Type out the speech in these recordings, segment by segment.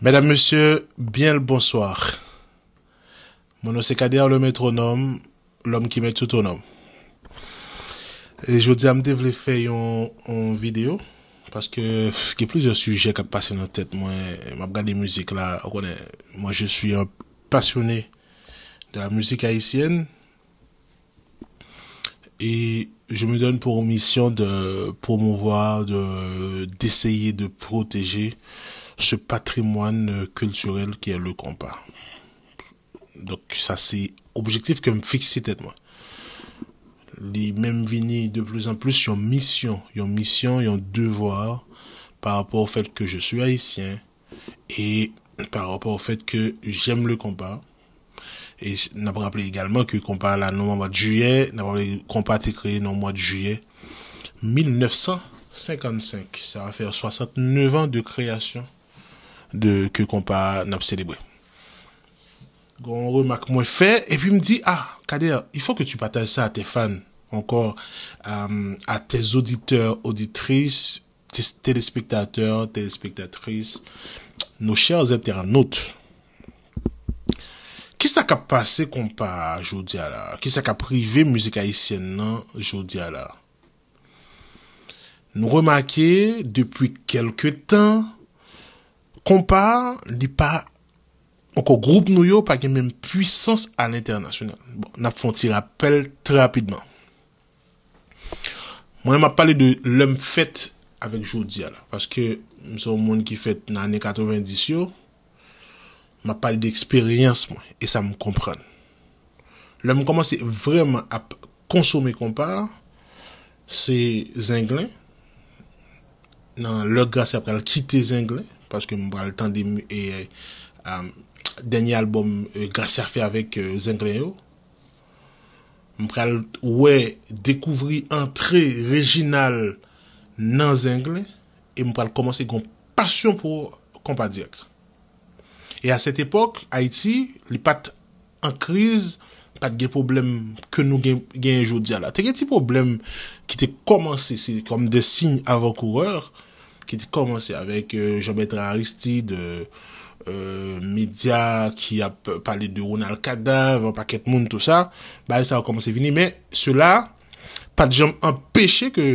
Mesdames, Messieurs, bien le bonsoir. Mon nom c'est Kader, le métronome, l'homme qui met tout au nom. Et je vous dis, à me développer en vidéo parce que il y a plusieurs sujets qui passent dans la tête. Moi, je des là. Moi, je suis un passionné de la musique haïtienne et je me donne pour mission de promouvoir, d'essayer de protéger ce patrimoine euh, culturel qui est le compas. Donc ça c'est objectif que me fixe tête-moi. Les mêmes vignes de plus en plus ont mission, ont mission, ont devoir par rapport au fait que je suis haïtien et par rapport au fait que j'aime le compas. Et n'a pas rappelé également que compas là non mois de juillet, n'a pas compas été créé non au mois de juillet 1955. Ça va faire 69 ans de création de que pas n'a célébré. on remarque moi fait et puis me dit ah Kader, il faut que tu partages ça à tes fans, encore euh, à tes auditeurs, auditrices, tes téléspectateurs, téléspectatrices, nos chers internautes. qu'a passé ka passé kon aujourd'hui là qui ça qui privé privé musique haïtienne nan Nous remarquons nous remarquer depuis temps kompa li pa anko groub nou yo pa gen menm puissance an internasyonel. Bon, nap fon ti rappel trapidman. Mwen ap pale de lèm fèt avèk joudia la, paske msè ou moun ki fèt nan anè 90 yò, mwen ap pale dè eksperyans mwen, e sa mwen kompran. Lèm koman se vreman ap konsome kompa, se zenglen, nan lèk grase ap kal kite zenglen, Paske mwen e, e, e, pral tan denye albom Gratiafe avèk Zenglen yo. Mwen pral wè dekouvri antre reginal nan Zenglen. E mwen pral komanse yon pasyon pou kompa diak. E a set epok, Haiti, li pat an kriz, pat gen problem ke nou gen yon jodi ala. Te gen ti problem ki te komanse, se kom de sign avan koureur, ki di komanse avèk euh, Jean-Bertrand Aristide, euh, euh, Midia, ki ap pale de Ronald Kada, vè pa ket moun tout sa, ba e sa wak komanse vini. Mè, sou la, pat jom empèche ke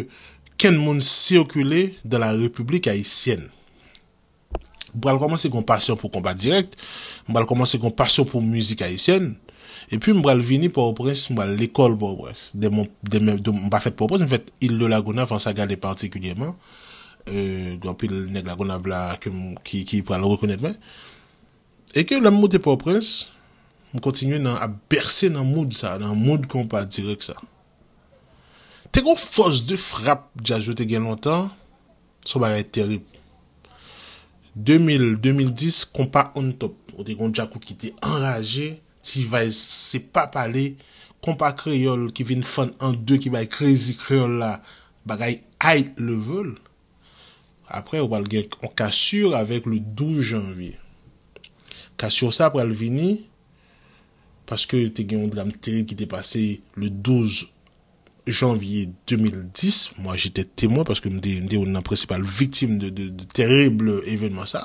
ken moun sirkule dan la Republik Haitienne. Mwen wak komanse konpasyon pou kombat direk, mwen wak komanse konpasyon pou müzik Haitienne, e pi mwen wak vini pou wap prens, mwen wak l'ekol pou wap prens, mwen wak fèk pou wap prens, mwen fèk Ile de la Gouna fèk sa gade partikulyèman, Gwampil euh, neg la gounav la Ki pral rekonetmen E ke la mou te poprens Mou kontinyon nan a berse nan mou Nan mou de kompa direk sa Te kon fos de frap Dja jote gen lontan So bagay terip 2000-2010 Kompa on top O de kon dja kou ki te enraje Ti vay se papale Kompa kreyol ki vin fon an de Ki bay krezi kreyol la Bagay high level apre wal gen kassur avèk lè 12 janvye. Kassur sa pral vini, paske te gen yon dram terib ki te pase lè 12 janvye 2010, mwa jete temoy paske mde yon nan presepal vitim de terib lè evenman sa,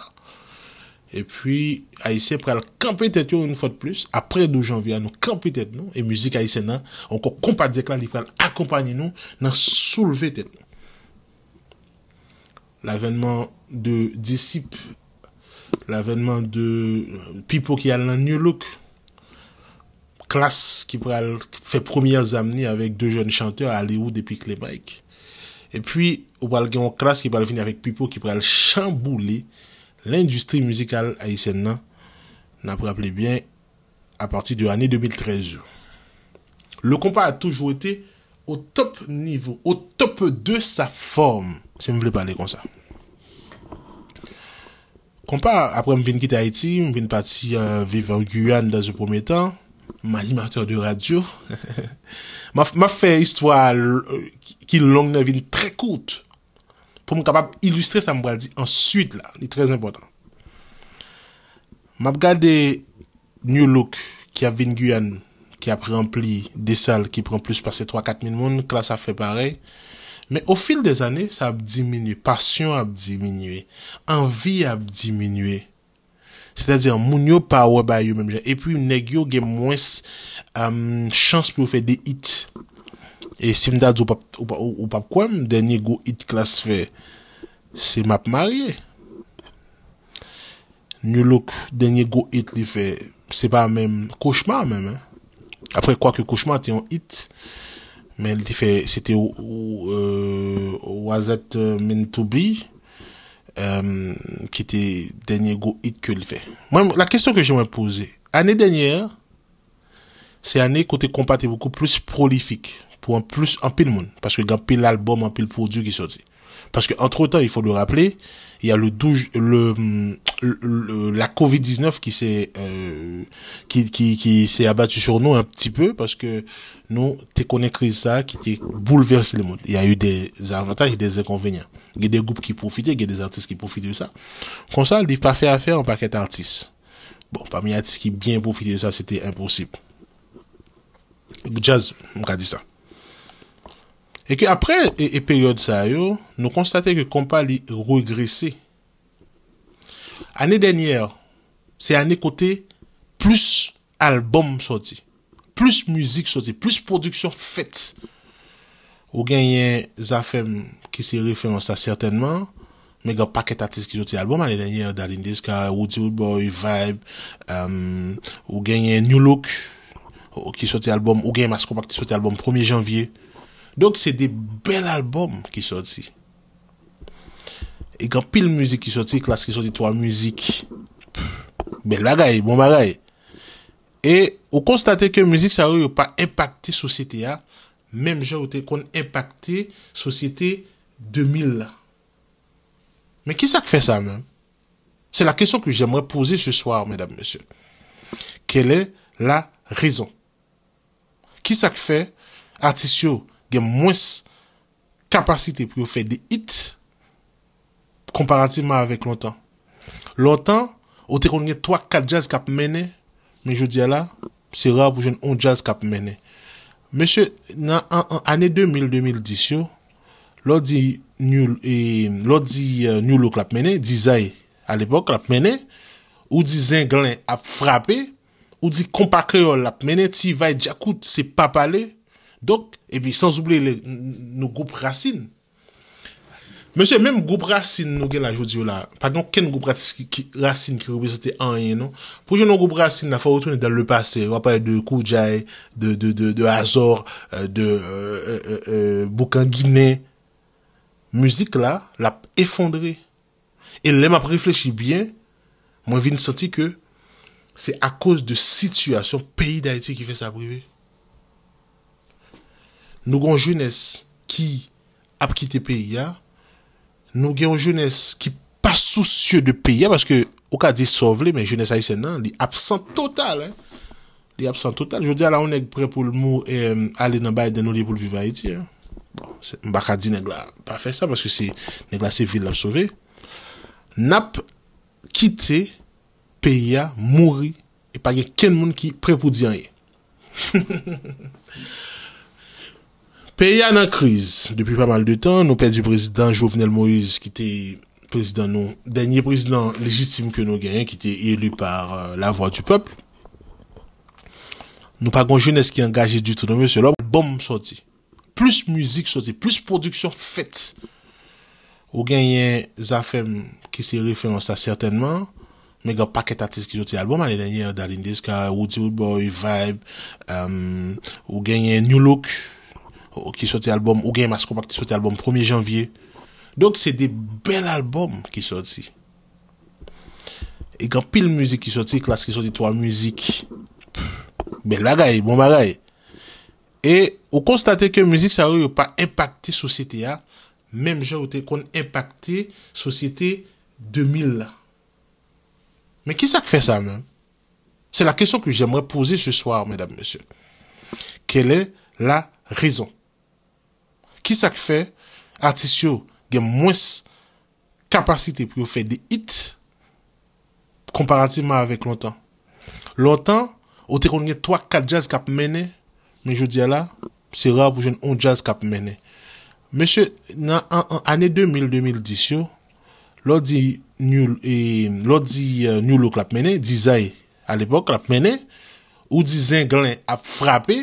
epwi aise pral kampi tet yon yon fote plus, apre 12 janvye an nou kampi tet nou, e mwizik aise nan ankon kompadze klan li pral akompani nou nan souleve tet nou. l'avènement de disciples, l'avènement de euh, Pipo qui a un New Look, Classe qui fait première amenée avec deux jeunes chanteurs à Hollywood depuis Bikes. Et puis, on pral gen classe qui va venir avec Pipo qui pral chambouler l'industrie musicale haïtienne. N'a pas rappelé bien à partir de l'année 2013. Le compas a toujours été Ou top nivou, ou top de sa form. Se mi vle pale kon sa. Kompa, apre m vin kit Haiti, m vin pati viva ou Guyane dan se pome tan. M a li m ator de radio. M a fe istwa ki long ne vin tre kout. Pou m kapap ilustre sa m bradi ansuit la. Ni trez important. M ap gade New Look ki ap vin Guyane nou. ap rempli desal ki pren plus pase 3-4 min moun, klas ap fe parey. Me o fil de zane, sa ap diminue, pasyon ap diminue, anvi ap diminue. Se ta di an, moun yo power ba yo menm jen, e pi neg yo gen mwens euh, chans pou fe de hit. E si mdad ou pap kwen, denye go hit klas fe, se map marye. Nyo lok denye go hit li fe, se pa menm koshman menm. Après, quoi que Cauchemar était en hit, mais fait, c'était euh, euh Mintubi euh, qui était dernier go hit qu'elle fait. Moi, la question que je me poser, année dernière, c'est année côté compas était beaucoup plus prolifique pour en plus en pile monde parce que y pile l'album en pile produit qui sorti parce que entre temps il faut le rappeler il y a le 12 le Euh, la COVID-19 ki se abatu sur nou un pti peu Paske nou te konen kriz sa ki te bouleverse le moun Ya yu de zavantaj, bon, de zekonvenyan Ge de goup ki poufite, ge de artist ki poufite ou sa Kon sa li pa fe afer an paket artist Bon, pa mi artist ki bien poufite ou sa, se te imposib Goujaz mka di sa E ke apre e period sa yo Nou konstate ke kompa li regrese Ane denyer, se ane kote plus albom soti, plus muzik soti, plus produksyon fet. Ou genyen Zafem Kisiri Femosta sertenman, meg an paket atis ki soti albom. Ane denyer, Darin Deska, Odiwe Boy, Vibe, um, ou genyen New Look ki soti albom, ou genyen Maskopak ki soti albom 1 janvye. Donk se de bel albom ki soti. E gen pil mouzik ki soti, klas ki soti, to an mouzik. Bel bagay, bon bagay. E ou konstate ke mouzik sa ou yo pa impacte sosite ya, menm jen ou te kon impacte sosite 2000 la. Men ki sa ke fe sa men? Se la kesyon ki jemre pose se swar, men dam monsye. Kel e la rezon? Ki sa ke fe atis yo gen mwes kapasite pou yo fe de hit komparativeman avèk lontan. Lontan, ou te konye 3-4 jazz kap mène, men jodi ala, se rà pou jen on jazz kap mène. Mèche, nan anè 2000-2010, lò di nyoulok lap mène, di zay alèpòk lap mène, ou di zenglen ap frapè, ou di kompakèyo lap mène, ti vay jakout se papalè, dok, ebi sans oubli nou goup rasin, Mese, menm goup racine nou gen la jodi ou la, padon ken goup racine ki rebese te anye, non? Poujè nou goup racine la fòr ou tounen dan le pase, wapay de Koujae, de Azor, euh, de Bokan Gine. Muzik la, la effondre. E lè map reflechi bien, mwen vin santi ke, se a kòz de situasyon peyi da iti ki fè sa prive. Nou gon jounes ki ap kite peyi ya, nou gen ou jenès ki pa soucyou de peya, paske ou ka di sovle, men jenès a yisen nan, li absan total, li absan total, jodi ala ou nèk pre pou l'mou, ale nan baye den nou li pou l'viva iti, bon, mbaka di nèk la pa fe sa, paske nèk la se vil la sove, nap, kite, peya, mouri, e pa gen ken moun ki pre pou di anye, he he he he, Pe ya nan kriz depi pa mal de tan, nou pe di prezident Jovenel Moïse ki te prezident nou, denye prezident lejitim ke nou genyen ki te elu par euh, la vwa du pepl. Nou pa gonjounes ki engaje du tout nou, mwen se lop, bom sorti. Plus mouzik sorti, plus produksyon fet. Ou genyen Zafem ki se refrensa certainman, me genyen paket atis ki joti album, ane denyen Dalindes ka, Woodie Boy, Vibe, euh, ou genyen New Look, qui sorti album ou Game Mask qui sorti album 1er janvier. Donc c'est des belles albums qui sortis Et quand pile musique qui sort classe qui sorti trois musiques. belle bagaille, bon bagaille. Et vous constatez que musique ça n'a pas impacté société a, hein. même genre été qu'on impacté société 2000 Mais qui ça fait ça même C'est la question que j'aimerais poser ce soir mesdames messieurs. Quelle est la raison Kisa k fe artisyo gen mwes kapasite pou yo fe de hit Komparativeman avek lontan Lontan, o te konye 3-4 jazz kap mene Men jo di ala, se ra pou jen 1 jazz kap mene Mese, ane 2000-2010 Lodi nyolo klap mene, dizay al epok klap mene Ou dizen glen ap frape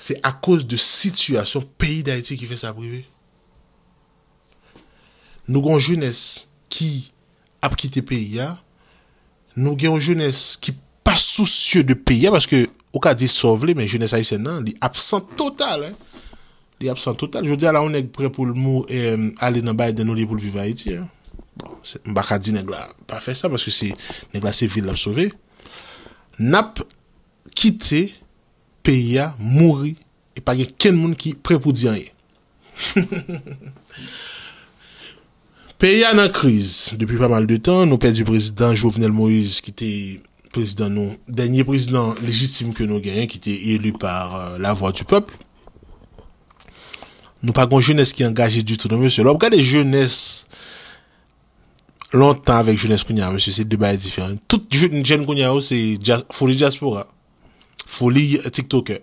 Se a kouse de sityasyon peyi da iti ki fe sa prive. Nou gen ou jounes ki ap kite peyi ya. Nou gen ou jounes ki pa sou sye de peyi ya. Paske ou ka di sovle, men jounes a yise nan. Li ap san total. Li ap san total. Jou di ala ou neg pre pou l mou ale nan baye den nou li pou l viva iti. M baka di neg la pa fe sa. Paske neg la se vide la sove. Nap kite peyi. Peya mouri, e pa gen ken moun ki pre pou di anye. Peya nan kriz, depi pa mal de tan, nou pe di prezident Jovenel Moïse, ki te prezident nou, denye prezident legitime ke nou genyen, ki te elu par euh, la voa du pepl. Nou pa gen jounes ki engaje du tout nou, monsye. Lop, gade jounes, lontan avek jounes kounyan, monsye, se de baye diferent. Tout joun kounyan ou, se founi diaspora. Fou li TikToker,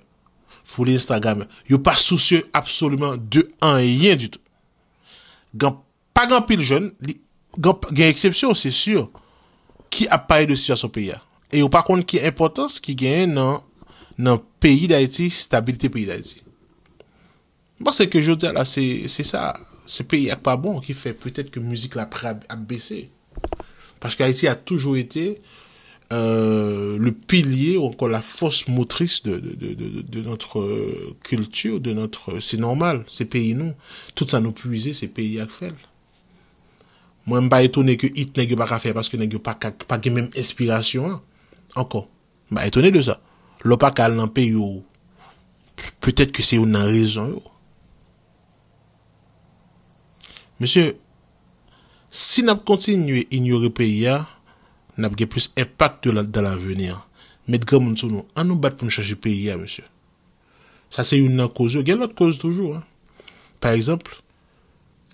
fou li Instagram, yo pa souciyo absoloumen de an yen du tout. Pa gan pil joun, gen eksepsyon, se sur, ki ap paye de situasyon pe ya. E yo pa kont ki importans ki gen nan peyi da iti, stabilite peyi da iti. Mpase ke jout ya la, se peyi ak pa bon, ki fe peutet ke mouzik la ap bese. Pache ki a iti a toujou ete... Euh, le pilier ou encore la force motrice de, de, de, de notre euh, culture, de notre... Euh, c'est normal, ces pays non. Tout ça nous puiser, ces pays faire. Moi, je ne suis pas étonné que Hit n'est pas faire parce que n'a pas pas même inspiration. Hein. Encore. Je suis étonné de ça. l'opacal pas dans pays peut-être que c'est une raison. Monsieur, si nous continuons à ignorer le pays, n'a pas plus impact dans l'avenir. Mais de nous, on nous bat pour nous changer pays, hein, monsieur. Ça, c'est une cause. Il y a d'autres cause toujours. Hein. Par exemple,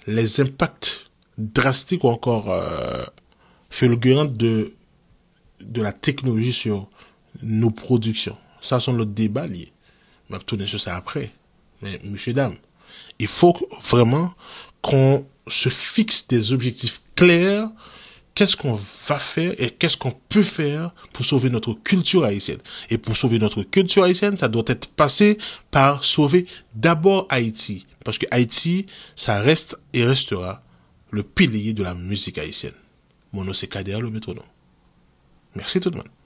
les impacts drastiques ou encore euh, fulgurants de, de la technologie sur nos productions. Ça, sont notre débat lié. On va tourner sur ça après. Mais, monsieur, dame, il faut vraiment qu'on se fixe des objectifs clairs qu'est-ce qu'on va faire et qu'est-ce qu'on peut faire pour sauver notre culture haïtienne. Et pour sauver notre culture haïtienne, ça doit être passé par sauver d'abord Haïti. Parce que Haïti, ça reste et restera le pilier de la musique haïtienne. Mon nom le métronome. Merci tout le monde.